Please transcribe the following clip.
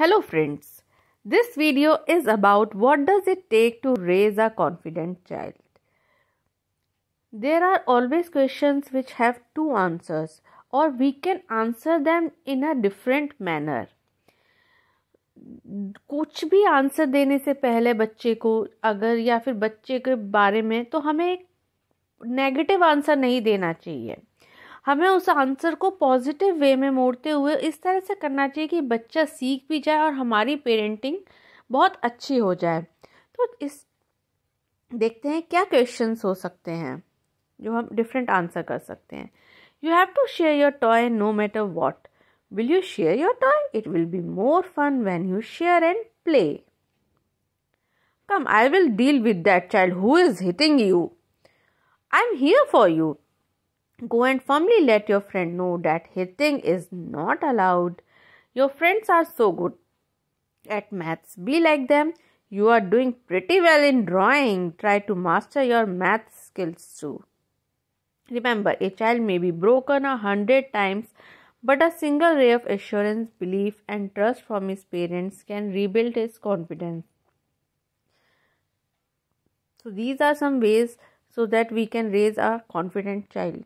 Hello friends this video is about what does it take to raise a confident child there are always questions which have two answers और we can answer them in a different manner कुछ भी answer देने से पहले बच्चे को अगर या फिर बच्चे के बारे में तो हमें नेगेटिव आंसर नहीं देना चाहिए हमें उस आंसर को पॉजिटिव वे में मोड़ते हुए इस तरह से करना चाहिए कि बच्चा सीख भी जाए और हमारी पेरेंटिंग बहुत अच्छी हो जाए तो इस देखते हैं क्या क्वेश्चन हो सकते हैं जो हम डिफरेंट आंसर कर सकते हैं you have to share your toy no matter what will you share your toy it will be more fun when you share and play come I will deal with that child who is hitting you I am here for you Go and firmly let your friend know that hitting is not allowed. Your friends are so good at maths. Be like them. You are doing pretty well in drawing. Try to master your math skills too. Remember, a child may be broken a hundred times, but a single ray of assurance, belief, and trust from his parents can rebuild his confidence. So, these are some ways so that we can raise a confident child.